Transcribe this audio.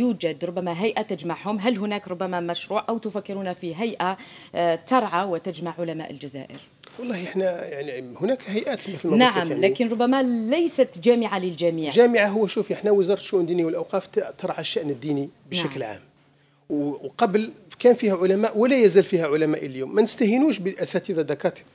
يوجد ربما هيئة تجمعهم هل هناك ربما مشروع أو تفكرون في هيئة آه، ترعى وتجمع علماء الجزائر والله احنا يعني هناك هيئات في المملكه نعم يعني لكن ربما ليست جامعه للجميع جامعه هو شوف احنا وزاره الشؤون الدينيه والاوقاف ترعى الشان الديني بشكل نعم. عام وقبل كان فيها علماء ولا يزال فيها علماء اليوم ما نستهينوش بالاساتذه دكاتره